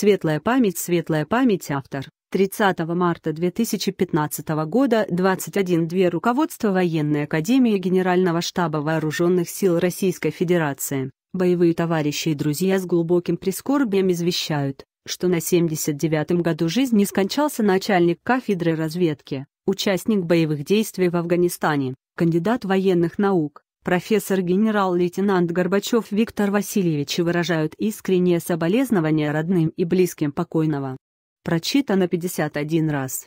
Светлая память, светлая память, автор. 30 марта 2015 года 21.2 руководство Военной Академии Генерального штаба Вооруженных сил Российской Федерации. Боевые товарищи и друзья с глубоким прискорбием извещают, что на 79-м году жизни скончался начальник кафедры разведки, участник боевых действий в Афганистане, кандидат военных наук, Профессор-генерал-лейтенант Горбачев Виктор Васильевич выражают искреннее соболезнование родным и близким покойного. Прочитано 51 раз.